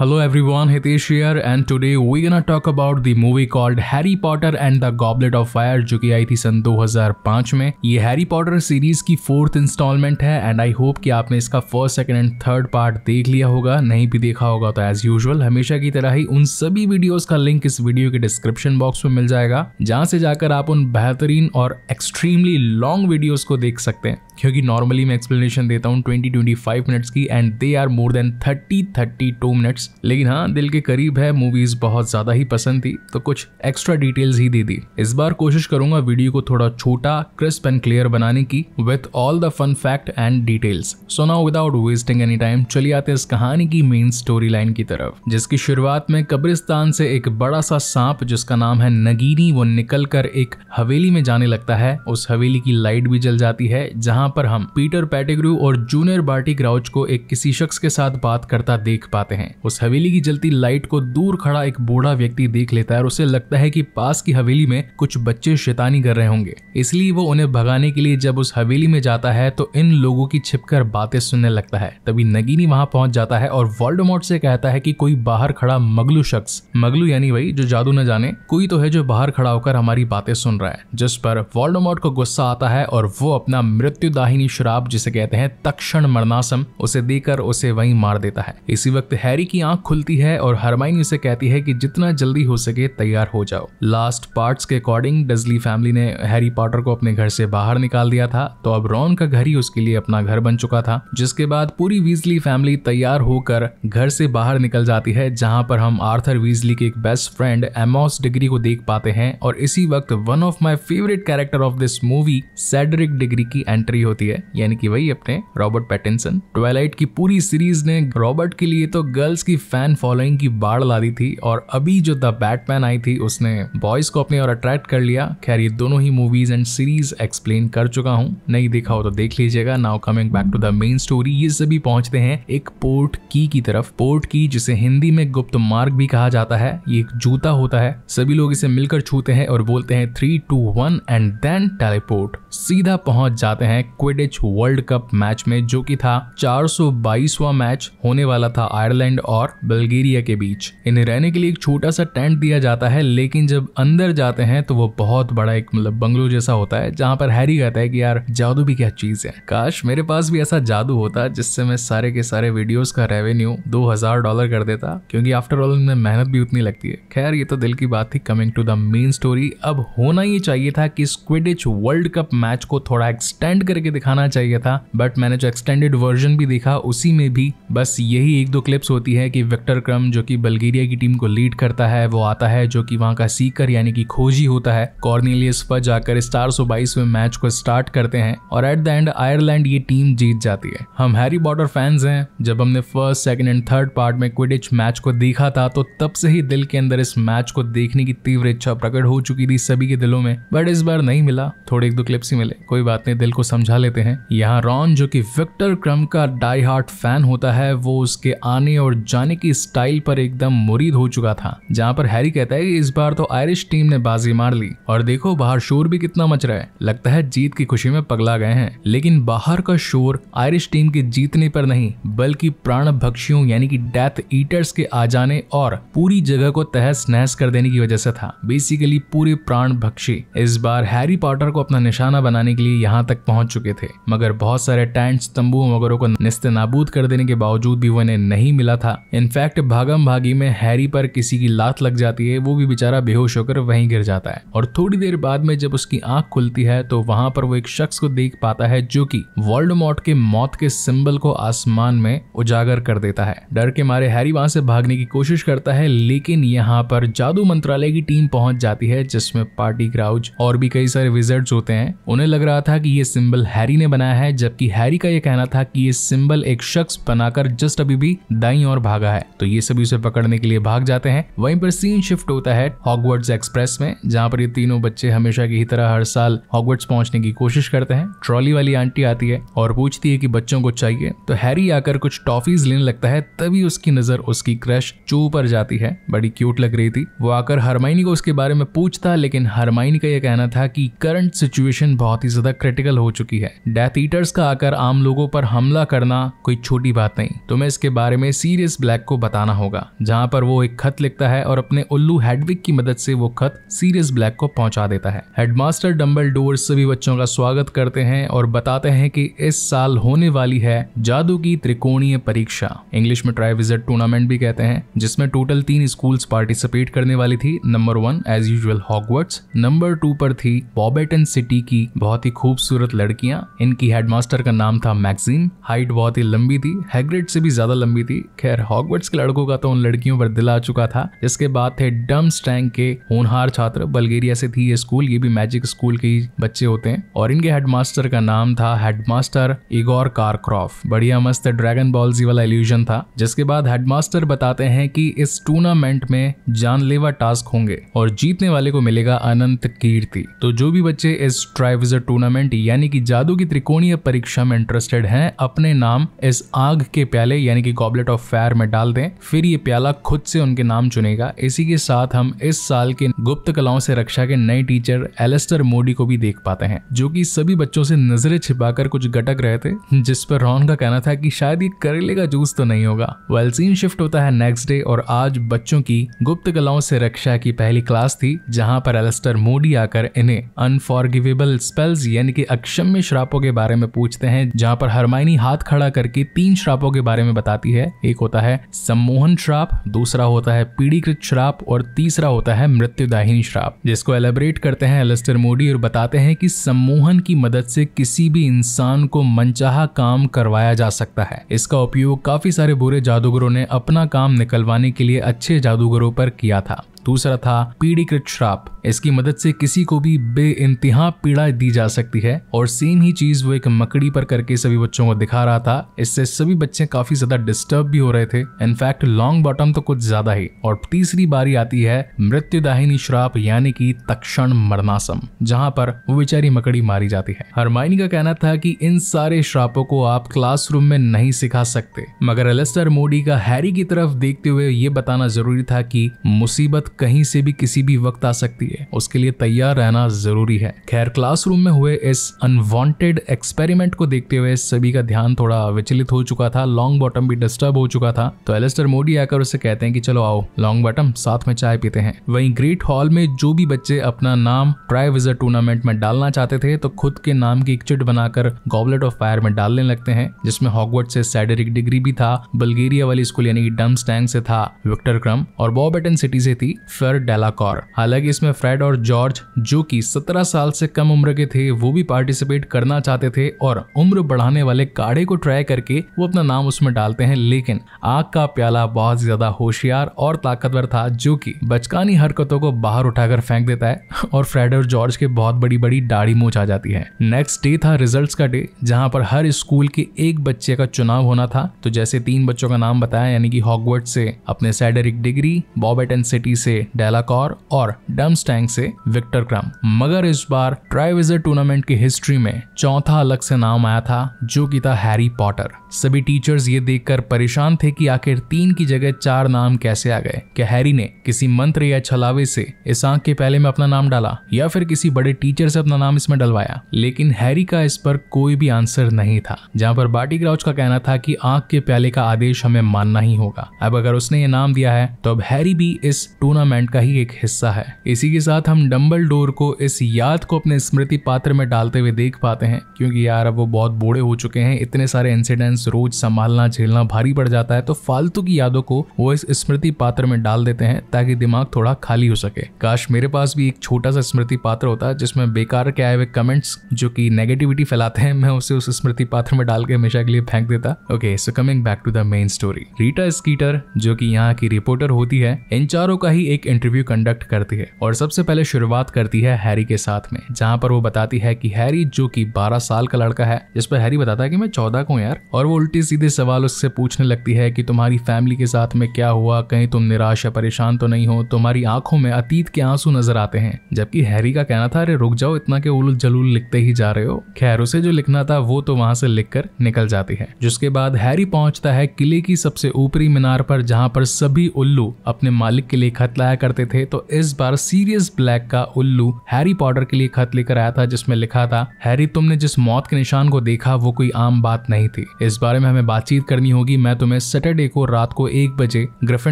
hello everyone, Hitesh here and today we're gonna talk about the movie called Harry Potter and the Goblet of Fire जो कि आई थी सन 2005 में ये हैरी पॉटर सीरीज की फोर्थ इंस्टॉलमेंट है एंड आई होप कि आपने इसका first second and third part देख लिया होगा नहीं भी देखा होगा तो एज यूजुअल हमेशा की तरह ही उन सभी वीडियोज का लिंक इस वीडियो के डिस्क्रिप्शन बॉक्स में मिल जाएगा जहाँ से जाकर आप उन बेहतरीन और एक्सट्रीमली लॉन्ग वीडियोज को देख सकते हैं क्योंकि नॉर्मली मैं एक्सप्लेनेशन देता हूँ ट्वेंटी ट्वेंटी फाइव मिनट्स की and they are more than thirty thirty two minutes लेकिन हाँ दिल के करीब है मूवीज़ बहुत ज़्यादा ही पसंद थी तो कुछ एक्स्ट्रा डिटेल्स ही दे दी इस बार कोशिश करूंगा वीडियो को थोड़ा छोटा क्रिस्प एंड क्लियर बनाने की with all the fun fact and details so now without wasting any time चलिए आते इस कहानी की मेन स्टोरी लाइन की तरफ जिसकी शुरुआत में कब्रिस्तान से एक बड़ा सा सांप जिसका नाम है नगीनी वो निकल कर एक हवेली में जाने लगता है उस हवेली की लाइट भी जल जाती है जहां पर हम पीटर पैटेग्रू और जूनियर बार्टी ग्राउच को एक किसी शख्स के साथ बात करता देख पाते हैं उस उस हवेली की जलती लाइट को दूर खड़ा एक बूढ़ा व्यक्ति देख लेता है और उसे लगता है कि पास की हवेली में कुछ बच्चे शैतानी कर रहे होंगे इसलिए वो उन्हें भगाने के लिए जब उस हवेली में जाता है तो इन लोगों की छिपकर बातें सुनने लगता है तभी नगीनी वहां पहुंच जाता है और वर्ल्ड से कहता है कि कोई बाहर खड़ा मगलू शख्स मगलू यानी वही जो जादू न जाने कोई तो है जो बाहर खड़ा होकर हमारी बातें सुन रहा है जिस पर वर्ल्ड को गुस्सा आता है और वो अपना मृत्युदाहिनी शराब जिसे कहते हैं तक्षण मरनासम उसे देकर उसे वहीं मार देता है इसी वक्त हैरी की आंख खुलती है और हरमाइनी उसे कहती है कि जितना जल्दी हो सके तैयार हो जाओ लास्ट पार्ट्स के अकॉर्डिंग डजली फैमिली ने हैरी पॉटर को अपने घर से बाहर निकाल दिया था तो अब रॉन का घर ही उसके लिए अपना घर बन चुका था जिसके बाद पूरी वीजली फैमिली तैयार होकर घर से बाहर निकल जाती है जहां पर हम आर्थर वीजली के एक बेस्ट फ्रेंड एमोस डिग्री को देख पाते हैं और इसी वक्त one of my favourite character of this movie Cedric Diggory की एंट्री होती है यानी कि वही अपने रॉबर्ट पैटिनसन ट्वेलाइट की पूरी सीरीज ने रॉबर्ट के लिए तो गर्ल्स की की फैन फॉलोइंग की बाढ़ ला दी थी और अभी जो द बैटमैन आई थी उसने बॉयज को अपने और अट्रैक्ट कर लिया खैर ये दोनों ही मूवीज एंड सीरीज एक्सप्लेन कर चुका हूँ नहीं देखा हो तो देख लीजिएगा now coming back to the main story ये सभी पहुंचते हैं एक पोर्ट की की तरफ पोर्ट की जिसे हिंदी में गुप्त मार्ग भी कहा जाता है ये एक जूता होता है सभी लोग इसे मिलकर छूते हैं और बोलते हैं three two one and then teleport सीधा पहुंच जाते हैं क्विडिच वर्ल्ड कप मैच में जो कि था 422वां मैच होने वाला था आयरलैंड और और बल्गेरिया के बीच इन्हें रहने के लिए एक छोटा सा टेंट दिया जाता है लेकिन जब अंदर जाते हैं तो वो बहुत बड़ा एक मतलब बंगलो जैसा होता है जहाँ पर हैरी कहता है कि यार जादू भी क्या चीज है काश मेरे पास भी ऐसा जादू होता जिससे मैं सारे के सारे वीडियो का रेवेन्यू दो हजार डॉलर कर देता क्योंकि आफ्टर ऑल इनमें मेहनत भी उतनी लगती है खैर ये तो दिल की बात थी coming to the main story अब होना ही चाहिए था कि स्क्विडिच वर्ल्ड कप मैच को थोड़ा एक्सटेंड करके दिखाना चाहिए था बट मैंने जो एक्सटेंडेड वर्जन भी देखा उसी में भी बस यही एक दो क्लिप्स होती है है कि विक्टर क्रम जो कि बल्गेरिया की टीम को लीड करता है वो आता है जो कि वहाँ का सीकर यानी कि खोजी होता है कॉर्निलियस पर जाकर स्टार सौ बाईसवें मैच को स्टार्ट करते हैं और एट द एंड आयरलैंड ये टीम जीत जाती है हम हैरी बॉर्डर फैंस हैं जब हमने first second and third part में क्विडिच मैच को देखा था तो तब से ही दिल के अंदर इस मैच को देखने की तीव्र इच्छा प्रकट हो चुकी थी सभी के दिलों में बट इस बार नहीं मिला थोड़े एक दो क्लिप्स ही मिले कोई बात नहीं दिल को समझा लेते हैं यहाँ रॉन जो कि विक्टर क्रम का डाई हार्ट फैन होता है वो उसके आने और जाने की स्टाइल पर एकदम मुरीद हो चुका था जहाँ पर हैरी कहता है कि इस बार तो आयरिश टीम ने बाजी मार ली और देखो बाहर शोर भी कितना मच रहा है लगता है जीत की खुशी में पगला गए हैं लेकिन बाहर का शोर आयरिश टीम के जीतने पर नहीं बल्कि प्राण भक्षियों यानी कि डेथ ईटर्स के आ जाने और पूरी जगह को तहस नहस कर देने की वजह से था बेसिकली पूरे प्राण भक्षी इस बार हैरी पॉटर को अपना निशाना बनाने के लिए यहाँ तक पहुंच चुके थे मगर बहुत सारे टेंट्स तंबू वगैरह को निस्तनाबूद नाबूद कर देने के बावजूद भी उन्हें नहीं मिला था इनफैक्ट भागम भागी में हैरी पर किसी की लात लग जाती है वो भी बेचारा बेहोश होकर वहीं गिर जाता है और थोड़ी देर बाद में जब उसकी आंख खुलती है तो वहां पर वो एक शख्स को देख पाता है जो कि वर्ल्ड के मौत के सिंबल को आसमान में उजागर कर देता है डर के मारे हैरी वहां से भागने की कोशिश करता है लेकिन यहाँ पर जादू मंत्रालय की टीम पहुंच जाती है जिसमें पार्टी ग्राउज और भी कई सारे विजर्ट होते हैं उन्हें लग रहा था कि ये सिंबल हैरी ने बनाया है जबकि हैरी का यह कहना था कि ये सिंबल एक शख्स बनाकर जस्ट अभी भी दाई और भाग भागा है तो ये सभी उसे पकड़ने के लिए भाग जाते हैं वहीं पर सीन शिफ्ट होता है हॉगवर्ड्स एक्सप्रेस में जहाँ पर ये तीनों बच्चे हमेशा की ही तरह हर साल हॉगवर्ड्स पहुंचने की कोशिश करते हैं ट्रॉली वाली आंटी आती है और पूछती है कि बच्चों को चाहिए तो हैरी आकर कुछ टॉफीज लेने लगता है तभी उसकी नजर उसकी क्रश चू पर जाती है बड़ी क्यूट लग रही थी वो आकर हरमाइनी को उसके बारे में पूछता लेकिन हरमाइनी का यह कहना था कि करंट सिचुएशन बहुत ही ज्यादा क्रिटिकल हो चुकी है डेथ ईटर्स का आकर आम लोगों पर हमला करना कोई छोटी बात नहीं तो मैं इसके बारे में सीरियस ब्लैक को बताना होगा जहां पर वो एक खत लिखता है और अपने उल्लू हेडविक की मदद से वो खत सीरियस ब्लैक को पहुंचा देता है हेडमास्टर डम्बल डोर सभी बच्चों का स्वागत करते हैं और बताते हैं कि इस साल होने वाली है जादू की त्रिकोणीय परीक्षा इंग्लिश में ट्राई विजिट टूर्नामेंट भी कहते हैं जिसमें टोटल तीन स्कूल्स पार्टिसिपेट करने वाली थी number one as usual Hogwarts number two पर थी बॉबेटन सिटी की बहुत ही खूबसूरत लड़कियां इनकी हेडमास्टर का नाम था मैक्सिम हाइट बहुत ही लंबी थी हैग्रेड से भी ज्यादा लंबी थी खैर हॉगवर्ट्स के लड़कों का तो उन लड़कियों पर दिल आ चुका था जिसके बाद थे डम स्टैंग के होनहार छात्र बल्गेरिया से थी ये स्कूल ये भी मैजिक स्कूल के ही बच्चे होते हैं और इनके हेडमास्टर का नाम था हेडमास्टर इगोर कारक्रॉफ बढ़िया मस्त ड्रैगन बॉल वाला एल्यूजन था जिसके बाद हेडमास्टर बताते हैं कि इस टूर्नामेंट में जानलेवा टास्क होंगे और जीतने वाले को मिलेगा अनंत कीर्ति तो जो भी बच्चे इस ट्राइविजर टूर्नामेंट यानी कि जादू की त्रिकोणीय परीक्षा में इंटरेस्टेड हैं अपने नाम इस आग के प्याले यानी कि गॉबलेट ऑफ फायर में में डाल दें फिर ये प्याला खुद से उनके नाम चुनेगा इसी के साथ हम इस साल के गुप्त कलाओं से रक्षा के नए टीचर एलेस्टर मोडी को भी देख पाते हैं जो की सभी बच्चों से नजरें छिपाकर कुछ गटक रहे थे जिस पर रॉन का कहना था की शायद ये करेले का जूस तो नहीं होगा वेल सीन शिफ्ट होता है नेक्स्ट डे और आज बच्चों की गुप्त कलाओं से रक्षा की पहली क्लास थी जहाँ पर एलेस्टर मोडी आकर इन्हें अनफॉर्गिवेबल स्पेल्स यानी कि अक्षम्य श्रापों के बारे में पूछते हैं जहाँ पर हरमाइनी हाथ खड़ा करके तीन श्रापों के बारे में बताती है एक होता है सम्मोहन श्राप दूसरा होता है पीड़ीकृत श्राप और तीसरा होता है मृत्युदाहिनी श्राप जिसको एलेबरेट करते हैं एलेस्टर मोडी और बताते हैं कि सम्मोहन की मदद से किसी भी इंसान को मनचाहा काम करवाया जा सकता है इसका उपयोग काफी सारे बुरे जादूगरों ने अपना काम निकलवाने के लिए अच्छे जादूगरों पर किया था दूसरा था पीड़ीकृत श्राप इसकी मदद से किसी को भी बे इंतहा पीड़ा दी जा सकती है और सेम ही चीज वो एक मकड़ी पर करके सभी बच्चों को दिखा रहा था इससे सभी बच्चे काफी ज्यादा डिस्टर्ब भी हो रहे थे इनफैक्ट लॉन्ग बॉटम तो कुछ ज्यादा ही और तीसरी बारी आती है मृत्युदाहिनी श्राप यानी कि तक्षण मरनासम जहां पर वो बेचारी मकड़ी मारी जाती है हरमाइनी का कहना था कि इन सारे श्रापों को आप क्लासरूम में नहीं सिखा सकते मगर एलेस्टर मोडी का हैरी की तरफ देखते हुए ये बताना जरूरी था कि मुसीबत कहीं से भी किसी भी वक्त आ सकती है उसके लिए तैयार रहना जरूरी है खैर क्लासरूम में हुए इस अनवांटेड एक्सपेरिमेंट को देखते हुए सभी का ध्यान थोड़ा विचलित हो चुका था लॉन्ग बॉटम भी डिस्टर्ब हो चुका था तो एलेस्टर मोडी आकर उसे कहते हैं कि चलो आओ लॉन्ग बॉटम साथ में चाय पीते हैं वहीं ग्रेट हॉल में जो भी बच्चे अपना नाम ट्राई विजर टूर्नामेंट में डालना चाहते थे तो खुद के नाम की एक चिट बनाकर गॉबलेट ऑफ फायर में डालने लगते हैं जिसमें हॉकवर्ड से सैडरिक डिग्री भी था बल्गेरिया वाली स्कूल यानी डम्स टैंग से था विक्टर क्रम और बॉबेटन सिटी से थी फेर डेलाकॉर हालांकि इसमें फ्रेड और जॉर्ज जो कि 17 साल से कम उम्र के थे वो भी पार्टिसिपेट करना चाहते थे और उम्र बढ़ाने वाले काढ़े को ट्राई करके वो अपना नाम उसमें डालते हैं लेकिन आग का प्याला बहुत ज्यादा होशियार और ताकतवर था जो कि बचकानी हरकतों को बाहर उठाकर फेंक देता है और फ्रेड और जॉर्ज के बहुत बड़ी बड़ी दाढ़ी मोच आ जाती है नेक्स्ट डे था रिजल्ट का डे जहाँ पर हर स्कूल के एक बच्चे का चुनाव होना था तो जैसे तीन बच्चों का नाम बताया यानी कि हॉकवर्ड से अपने सैडरिक डिग्री बॉबेटन सिटी सिटी से डेलाकॉर और डमस्टैंग से विक्टर क्रम मगर इस बार ट्राइविजर टूर्नामेंट की हिस्ट्री में चौथा अलग से नाम आया था जो कि था हैरी पॉटर सभी टीचर्स ये देखकर परेशान थे कि आखिर तीन की जगह चार नाम कैसे आ गए क्या हैरी ने किसी मंत्र या छलावे से इस आंख के पहले में अपना नाम डाला या फिर किसी बड़े टीचर से अपना नाम इसमें डलवाया लेकिन हैरी का इस पर कोई भी आंसर नहीं था जहाँ पर बाटी ग्राउच का कहना था की आंख के प्याले का आदेश हमें मानना ही होगा अब अगर उसने ये नाम दिया है तो अब हैरी भी इस टूर्नामेंट का ही एक हिस्सा है इसी के साथ हम डम्बल डोर को इस याद को अपने स्मृति पात्र में डालते हुए देख पाते हैं क्योंकि यार अब वो बहुत बूढ़े हो चुके हैं इतने सारे इंसिडेंट्स रोज संभालना झेलना भारी पड़ जाता है तो फालतू की यादों को वो इस स्मृति पात्र में डाल देते हैं ताकि दिमाग थोड़ा खाली हो सके काश मेरे पास भी एक छोटा सा स्मृति पात्र होता जिसमें बेकार के आए हुए कमेंट्स जो कि नेगेटिविटी फैलाते हैं मैं उसे उस स्मृति पात्र में डाल के हमेशा के लिए फेंक देता okay so coming back to the main story Rita Skeeter जो की यहाँ की रिपोर्टर होती है इन चारों का ही एक इंटरव्यू कंडक्ट करती है और सबसे पहले शुरुआत करती है हैरी के साथ में जहाँ पर वो बताती है कि हैरी जो कि 12 साल का लड़का है जिस पर हैरी बताता है कि मैं 14 का हूँ यार और और वो उल्टे सीधे सवाल उससे पूछने लगती है कि तुम्हारी फैमिली के साथ में क्या हुआ कहीं तुम निराश या परेशान तो नहीं हो तुम्हारी आंखों में अतीत के आंसू नजर आते हैं जबकि हैरी का कहना था अरे रुक जाओ इतना के उलूल जलूल लिखते ही जा रहे हो खैर उसे जो लिखना था वो तो वहां से लिख निकल जाती है जिसके बाद हैरी पहुंचता है किले की सबसे ऊपरी मीनार पर जहां पर सभी उल्लू अपने मालिक के लिए खत लाया करते थे तो इस बार सीरियस ब्लैक का उल्लू हैरी पॉटर के लिए खत लेकर आया था जिसमें लिखा था हैरी तुमने जिस मौत के निशान को देखा वो कोई आम बात नहीं थी इस इस बारे में हमें बातचीत करनी होगी मैं तुम्हें सैटरडे को रात को एक बजे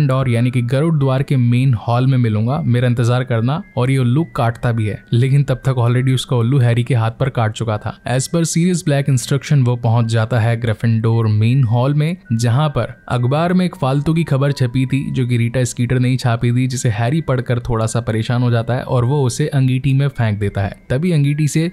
डॉर यानी कि गरुड़ द्वार के मेन हॉल में मिलूंगा मेरा इंतजार करना और ये उल्लू काटता भी है लेकिन तब तक ऑलरेडी उसका उल्लू हैरी के हाथ पर काट चुका था as per Sirius Black instruction वो पहुंच जाता है डोर मेन हॉल में जहां पर अखबार में एक फालतू की खबर छपी थी जो कि रीटा स्कीटर ने ही छापी थी जिसे हैरी पढ़कर थोड़ा सा परेशान हो जाता है और वो उसे अंगीठी में फेंक देता है तभी अंगीठी से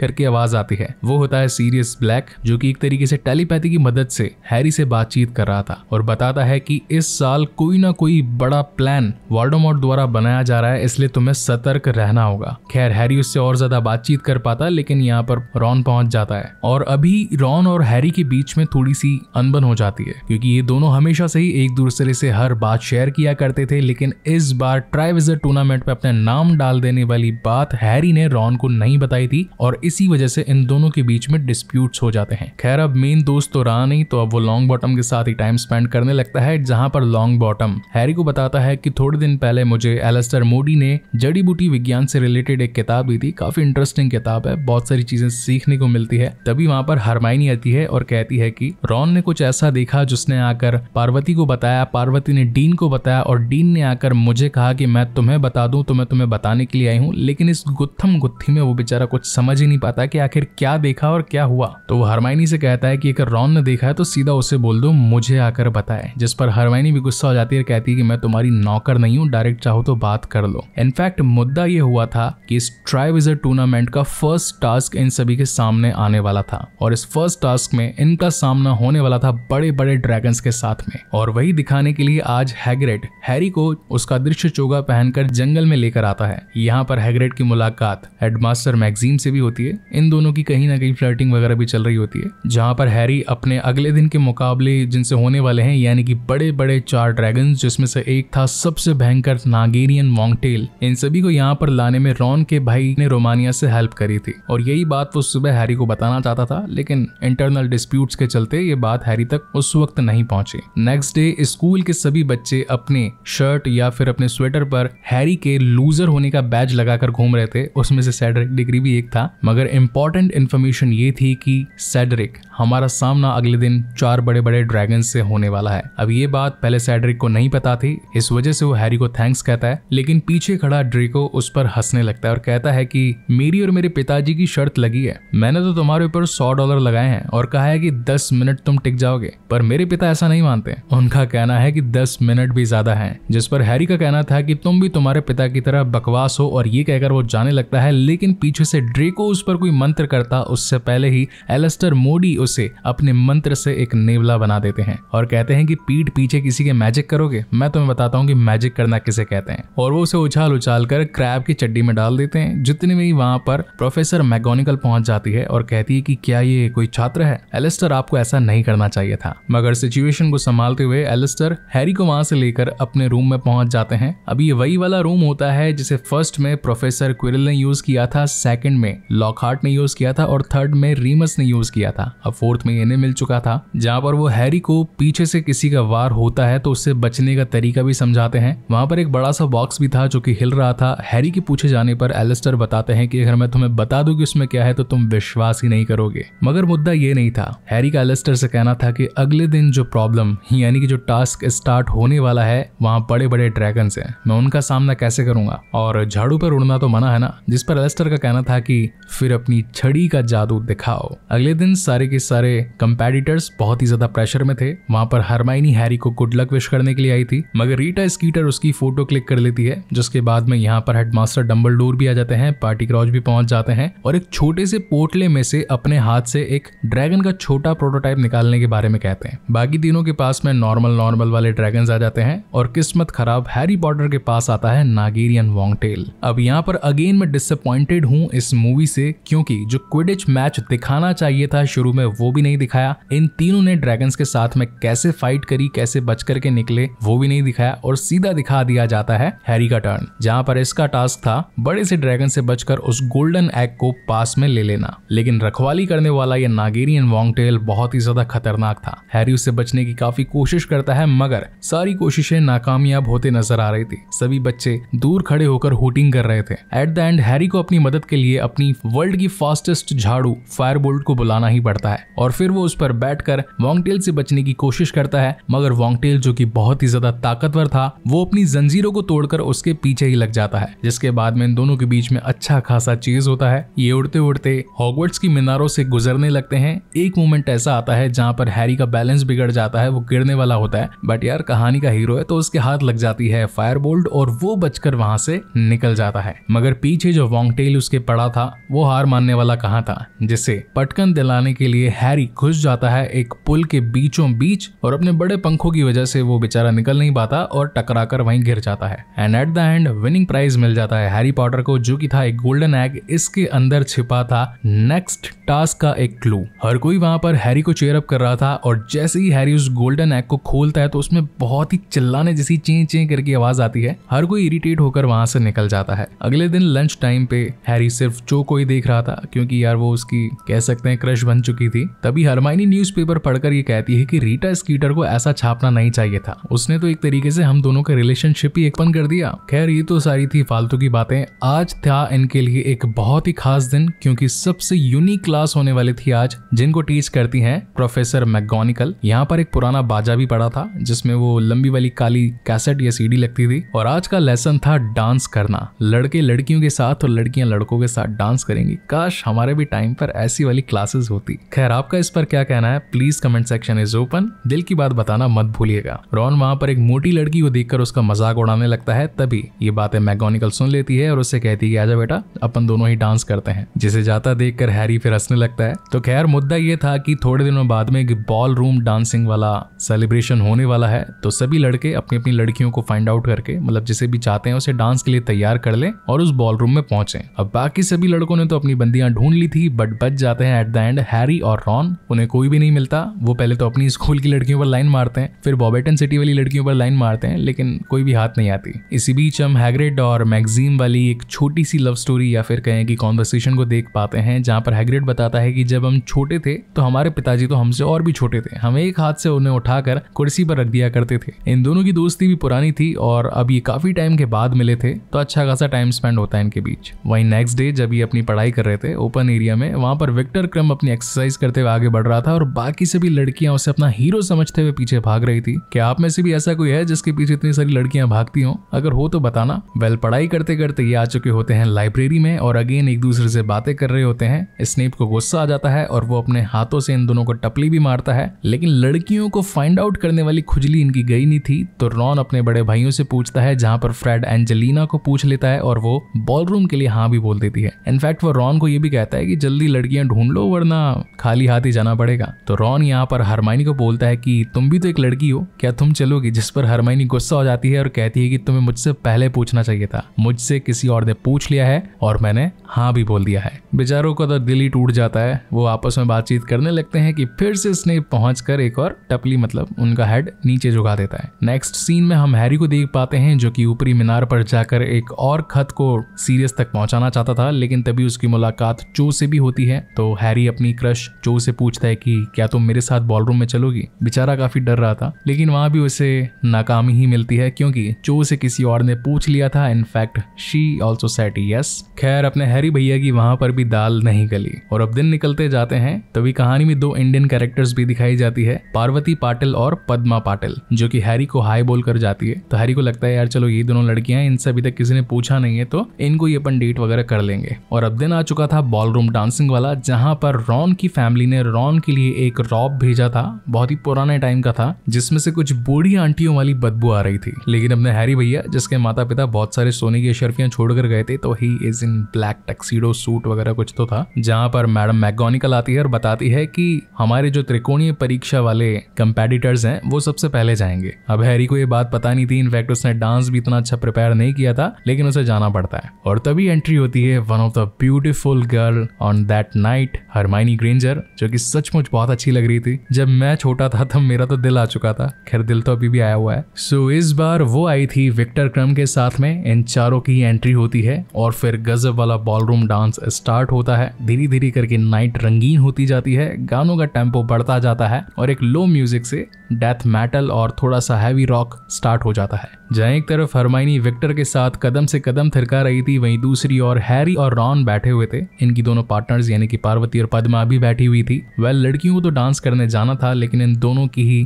करके आवाज आती है वो होता है सीरियस ब्लैक जो कि एक तरीके से टेली टेलीपैथी की मदद से हैरी से बातचीत कर रहा था और बताता है कि इस साल कोई ना कोई बड़ा प्लान वार्डोमोट द्वारा बनाया जा रहा है इसलिए तुम्हें सतर्क रहना होगा खैर हैरी उससे और ज्यादा बातचीत कर पाता लेकिन यहाँ पर रॉन पहुंच जाता है और अभी रॉन और हैरी के बीच में थोड़ी सी अनबन हो जाती है क्योंकि ये दोनों हमेशा से ही एक दूसरे से हर बात शेयर किया करते थे लेकिन इस बार ट्राइविजर टूर्नामेंट में अपना नाम डाल देने वाली बात हैरी ने रॉन को नहीं बताई थी और इसी वजह से इन दोनों के बीच में डिस्प्यूट हो जाते हैं खैर अब मेन दोस्त दोस्त तो रहा नहीं तो अब वो लॉन्ग बॉटम के साथ ही टाइम स्पेंड करने लगता है जहां पर लॉन्ग बॉटम हैरी को बताता है कि थोड़े दिन पहले मुझे एलेस्टर मोडी ने जड़ी बूटी विज्ञान से रिलेटेड एक किताब दी थी काफी इंटरेस्टिंग किताब है बहुत सारी चीजें सीखने को मिलती है तभी वहां पर हरमाइनी आती है और कहती है की रॉन ने कुछ ऐसा देखा जिसने आकर पार्वती को बताया पार्वती ने डीन को बताया और डीन ने आकर मुझे कहा कि मैं तुम्हें बता दूं तो मैं तुम्हें बताने के लिए आई हूं लेकिन इस गुत्थम गुत्थी में वो बेचारा कुछ समझ ही नहीं पाता कि आखिर क्या देखा और क्या हुआ तो वो हरमाइनी से कहता है कि एक रॉन ने देखा है तो सीधा उसे बोल दो मुझे आकर बताए जिस पर हरवाइनी भी गुस्सा हो जाती है कहती है कि मैं तुम्हारी नौकर नहीं हूँ डायरेक्ट चाहो तो बात कर लो इनफैक्ट मुद्दा ये हुआ था कि इस ट्राइविजर टूर्नामेंट का फर्स्ट टास्क इन सभी के सामने आने वाला था और इस फर्स्ट टास्क में इनका सामना होने वाला था बड़े बड़े ड्रैगन के साथ में और वही दिखाने के लिए आज हैगरेट हैरी को उसका दृश्य चोगा पहनकर जंगल में लेकर आता है यहाँ पर हैगरेट की मुलाकात हेडमास्टर मैगजीन से भी होती है इन दोनों की कहीं ना कहीं फ्लर्टिंग वगैरह भी चल रही होती है जहाँ पर हैरी भी अपने अगले दिन के मुकाबले जिनसे होने वाले हैं यानी कि बड़े बड़े चार ड्रैगन जिसमें से एक था सबसे भयंकर नागेरियन मॉन्गटेल इन सभी को यहाँ पर लाने में रॉन के भाई ने रोमानिया से हेल्प करी थी और यही बात वो सुबह हैरी को बताना चाहता था लेकिन इंटरनल डिस्प्यूट्स के चलते ये बात हैरी तक उस वक्त नहीं पहुंची नेक्स्ट डे स्कूल के सभी बच्चे अपने शर्ट या फिर अपने स्वेटर पर हैरी के लूजर होने का बैज लगाकर घूम रहे थे उसमें से सैडरिक डिग्री भी एक था मगर इंपॉर्टेंट इन्फॉर्मेशन ये थी कि सैडरिक हमारा सामना अगले दिन चार बड़े बड़े ड्रैगन से होने वाला है अब ये बात पहले सैड्रिक को नहीं पता थी इस वजह से वो हैरी को थैंक्स कहता है लेकिन पीछे खड़ा ड्रेको उस पर हंसने लगता है और कहता है कि मेरी और मेरे पिताजी की शर्त लगी है मैंने तो तुम्हारे ऊपर सौ डॉलर लगाए हैं और कहा है की दस मिनट तुम टिक जाओगे पर मेरे पिता ऐसा नहीं मानते उनका कहना है की दस मिनट भी ज्यादा है जिस पर हैरी का कहना था की तुम भी तुम्हारे पिता की तरह बकवास हो और ये कहकर वो जाने लगता है लेकिन पीछे से ड्रेको उस पर कोई मंत्र करता उससे पहले ही एलेस्टर मोडी उसे अपने अपने मंत्र से एक नेवला बना देते हैं और कहते हैं कि पीठ पीछे किसी के मैजिक करोगे मैं तुम्हें बताता हूँ कि मैजिक करना किसे कहते हैं और वो उसे उछाल उछाल कर क्रैब की चड्डी में डाल देते हैं जितने भी वहां पर प्रोफेसर मैगोनिकल पहुंच जाती है और कहती है कि क्या ये कोई छात्र है एलिस्टर आपको ऐसा नहीं करना चाहिए था मगर सिचुएशन को संभालते हुए एलिस्टर हैरी को वहां से लेकर अपने रूम में पहुंच जाते हैं अभी ये वही वाला रूम होता है जिसे फर्स्ट में प्रोफेसर क्विरल ने यूज किया था सेकंड में लॉकहार्ट ने यूज किया था और थर्ड में रीमस ने यूज किया था अब फोर्थ में डीएनए मिल चुका था जहाँ पर वो हैरी को पीछे से किसी का वार होता है तो उससे बचने का तरीका भी समझाते हैं वहां पर एक बड़ा सा बॉक्स भी था जो कि हिल रहा था हैरी के पूछे जाने पर एलिस्टर बताते हैं कि अगर मैं तुम्हें बता दू कि उसमें क्या है तो तुम विश्वास ही नहीं करोगे मगर मुद्दा ये नहीं था हैरी का एलिस्टर से कहना था कि अगले दिन जो प्रॉब्लम यानी कि जो टास्क स्टार्ट होने वाला है वहाँ बड़े बड़े ड्रैगन है मैं उनका सामना कैसे करूंगा और झाड़ू पर उड़ना तो मना है ना जिस पर एलिस्टर का कहना था कि फिर अपनी छड़ी का जादू दिखाओ अगले दिन सारे के सारे कंपेडिटर्स बहुत ही ज्यादा प्रेशर में थे वहां पर हरमाइनी हैरी को गुड लक विश करने के लिए आई थी मगर रीटा स्कीटर उसकी फोटो क्लिक कर लेती है जिसके बाद में यहाँ पर हेडमास्टर डम्बल भी आ जाते हैं पार्टी क्रॉच भी पहुंच जाते हैं और एक छोटे से पोटले में से अपने हाथ से एक ड्रैगन का छोटा प्रोटोटाइप निकालने के बारे में कहते हैं बाकी दिनों के पास में नॉर्मल नॉर्मल वाले ड्रैगन आ जाते हैं और किस्मत खराब हैरी पॉटर के पास आता है नागेरियन वॉन्गटेल अब यहाँ पर अगेन मैं डिसअपॉइंटेड हूँ इस मूवी से क्योंकि जो क्विडिच मैच दिखाना चाहिए था शुरू में वो भी नहीं दिखाया इन तीनों ने ड्रैगन्स के साथ में कैसे फाइट करी कैसे बच करके निकले वो भी नहीं दिखाया और सीधा दिखा दिया जाता है हैरी का टर्न जहाँ पर इसका टास्क था बड़े से ड्रैगन से बचकर उस गोल्डन एग को पास में ले लेना लेकिन रखवाली करने वाला यह नागेरियन वॉन्गटेल बहुत ही ज्यादा खतरनाक था हैरी उससे बचने की काफी कोशिश करता है मगर सारी कोशिशें नाकामयाब होते नजर आ रही थी सभी बच्चे दूर खड़े होकर होटिंग कर रहे थे एट द एंड हैरी को अपनी मदद के लिए अपनी वर्ल्ड की फास्टेस्ट झाड़ू फायर बोल्ट को बुलाना ही पड़ता है और फिर फिर वो उस पर बैठ कर वॉन्गटेल से बचने की कोशिश करता है मगर वोंगटेल जो की बहुत ही ज्यादा ताकतवर था वो अपनी जंजीरों को तोड़कर उसके पीछे ही लग जाता है जिसके बाद में इन दोनों के बीच में अच्छा खासा चीज होता है ये उड़ते उड़ते हॉगवर्ट्स की मीनारों से गुजरने लगते हैं एक मोमेंट ऐसा आता है जहाँ पर हैरी का बैलेंस बिगड़ जाता है वो गिरने वाला होता है बट यार कहानी का हीरो है तो उसके हाथ लग जाती है फायर बोल्ट और वो बचकर वहां से निकल जाता है मगर पीछे जो वॉन्गटेल उसके पड़ा था वो हार मानने वाला कहाँ था जिसे पटकन दिलाने के लिए हैरी घुस जाता है एक पुल के बीचों बीच और अपने बड़े पंखों की वजह से वो बेचारा निकल नहीं पाता और टकरा कर वहीं गिर जाता है and at the end winning prize मिल जाता है हैरी पॉटर को जो कि था एक गोल्डन एग इसके अंदर छिपा था नेक्स्ट टास्क का एक क्लू हर कोई वहां पर हैरी को चेयरअप कर रहा था और जैसे ही हैरी उस गोल्डन एग को खोलता है तो उसमें बहुत ही चिल्लाने जैसी चें चें करके आवाज आती है हर कोई इरिटेट होकर वहां से निकल जाता है अगले दिन लंच टाइम पे हैरी सिर्फ चो को ही देख रहा था क्योंकि यार वो उसकी कह सकते हैं क्रश बन चुकी थी तभी हरमाइनी न्यूज़पेपर पढ़कर ये कहती है कि रीटा स्कीटर को ऐसा छापना नहीं चाहिए था उसने तो एक तरीके से हम दोनों का रिलेशनशिप ही एकपन कर दिया खैर ये तो सारी थी फालतू की बातें आज था इनके लिए एक बहुत ही खास दिन क्योंकि सबसे यूनिक क्लास होने वाली थी आज जिनको टीच करती हैं प्रोफेसर मैगोनिकल यहाँ पर एक पुराना बाजा भी पड़ा था जिसमें वो लंबी वाली काली कैसेट या सीडी लगती थी और आज का लेसन था डांस करना लड़के लड़कियों के साथ और लड़कियां लड़कों के साथ डांस करेंगी काश हमारे भी टाइम पर ऐसी वाली क्लासेस होती खैर आपका इस पर पर क्या कहना है please comment section is open दिल की बात बताना मत भूलिएगा रॉन वहां पर एक मोटी लड़की को देखकर उसका मजाक उड़ाने लगता है तभी ये बातें मैगोनिकल सुन लेती है और उससे कहती है आजा बेटा अपन दोनों ही डांस करते हैं जिसे जाता देख हैरी फिर हंसने लगता है तो खैर मुद्दा ये था कि थोड़े दिनों बाद में एक बॉल रूम डांसिंग वाला सेलिब्रेशन होने वाला है तो सभी लड़के अपनी अपनी लड़कियों को फाइंड आउट करके मतलब जिसे भी चाहते हैं उसे डांस के लिए तैयार कर ले और उस बॉल रूम में पहुंचे अब बाकी सभी लड़कों ने तो अपनी बंदियां ढूंढ ली थी बट बच जाते हैं एट द एंड हैरी और रॉन उन्हें कोई भी नहीं मिलता वो पहले तो अपनी स्कूल की लड़कियों पर लाइन मारते हैं फिर बॉबेटन सिटी वाली लड़कियों पर लाइन मारते हैं लेकिन कोई भी हाथ नहीं आती इसी बीच हम हैग्रेड और मैगजीम वाली एक छोटी सी लव स्टोरी या फिर कहें कि कॉन्वर्सेशन को देख पाते हैं जहाँ पर हैग्रेड बताता है कि जब हम छोटे थे तो हमारे पिताजी तो हमसे और भी छोटे थे हम एक हाथ से उन्हें उठाकर कुर्सी पर रख दिया करते थे इन दोनों की दोस्ती भी पुरानी थी और अब ये काफी टाइम के बाद मिले थे तो अच्छा खासा टाइम स्पेंड होता है इनके बीच वहीं नेक्स्ट डे जब ये अपनी पढ़ाई कर रहे थे ओपन एरिया में वहां पर विक्टर क्रम अपनी एक्सरसाइज करते हुए आगे बढ़ बढ़ रहा था और बाकी से भी लड़कियां उसे अपना हीरो समझते हुए पीछे भाग रही थी क्या आप में से भी ऐसा कोई है जिसके पीछे इतनी सारी लड़कियां भागती हो अगर हो तो बताना वेल पढ़ाई करते करते ये आ चुके होते हैं लाइब्रेरी में और अगेन एक दूसरे से बातें कर रहे होते हैं स्नेप को गुस्सा आ जाता है और वो अपने हाथों से इन दोनों को टपली भी मारता है लेकिन लड़कियों को फाइंड आउट करने वाली खुजली इनकी गई नहीं थी तो रॉन अपने बड़े भाइयों से पूछता है जहां पर फ्रेड एंजेलिना को पूछ लेता है और वो बॉल रूम के लिए हाँ भी बोल देती है इनफैक्ट वो रॉन को ये भी कहता है कि जल्दी लड़कियां ढूंढ लो वरना खाली हाथ ही जाना होना पड़ेगा तो रॉन यहाँ पर हरमाइनी को बोलता है कि तुम भी तो एक लड़की हो क्या तुम चलोगी जिस पर हरमाइनी गुस्सा हो जाती है और कहती है कि तुम्हें मुझसे पहले पूछना चाहिए था मुझसे किसी और ने पूछ लिया है और मैंने हाँ भी बोल दिया है बेचारों का तो दिल ही टूट जाता है वो आपस में बातचीत करने लगते हैं कि फिर से स्नेप पहुंच कर एक और टपली मतलब उनका हेड नीचे झुका देता है नेक्स्ट सीन में हम हैरी को देख पाते हैं जो कि ऊपरी मीनार पर जाकर एक और खत को सीरियस तक पहुंचाना चाहता था लेकिन तभी उसकी मुलाकात चो से भी होती है तो हैरी अपनी क्रश चो से पूछ पूछता है कि क्या तुम मेरे साथ बॉलरूम में चलोगी बेचारा काफी डर रहा था लेकिन वहां भी उसे नाकामी ही मिलती है क्योंकि चो से किसी और ने पूछ लिया था in fact she also said yes खैर अपने हैरी भैया की वहां पर भी दाल नहीं गली और अब दिन निकलते जाते हैं तभी कहानी में दो इंडियन कैरेक्टर्स भी दिखाई जाती है पार्वती पाटिल और पद्मा पाटिल जो कि हैरी को हाई बोल कर जाती है तो हैरी को लगता है यार चलो ये दोनों लड़कियां इनसे अभी तक किसी ने पूछा नहीं है तो इनको ये अपन डेट वगैरह कर लेंगे और अब दिन आ चुका था बॉलरूम डांसिंग वाला जहां पर रॉन की फैमिली ने रॉन रॉन के लिए एक रॉब भेजा था बहुत ही पुराने टाइम का था जिसमें से कुछ बूढ़ी आंटियों वाली बदबू आ रही थी लेकिन अपने हैरी भैया जिसके माता पिता बहुत सारे सोने की अशर्फियां छोड़कर गए थे तो he is in black tuxedo suit वगैरह कुछ तो था जहां पर मैडम मैगोनिकल आती है और बताती है कि हमारे जो त्रिकोणीय परीक्षा वाले कंपेडिटर्स हैं वो सबसे पहले जाएंगे अब हैरी को ये बात पता नहीं थी इनफैक्ट उसने डांस भी इतना अच्छा प्रिपेयर नहीं किया था लेकिन उसे जाना पड़ता है और तभी एंट्री होती है one of the beautiful girl on that night Hermione Granger जो कि सचमुच बहुत अच्छी लग रही थी जब मैं छोटा था तब मेरा तो दिल आ चुका था खैर दिल तो अभी भी आया हुआ है सो so, इस बार वो आई थी विक्टर क्रम के साथ में इन चारों की एंट्री होती है और फिर गजब वाला बॉलरूम डांस स्टार्ट होता है धीरे धीरे करके नाइट रंगीन होती जाती है गानों का टेम्पो बढ़ता जाता है और एक लो म्यूजिक से डेथ मेटल और थोड़ा सा हैवी रॉक स्टार्ट हो जाता है जहाँ एक तरफ हरमाइनी विक्टर के साथ कदम से कदम थिरका रही थी वहीं दूसरी ओर हैरी और रॉन बैठे हुए थे इनकी दोनों पार्टनर्स यानी कि पार्वती और पद्मा भी बैठी हुई थी वेल लड़कियों को तो डांस करने जाना था लेकिन इन दोनों की ही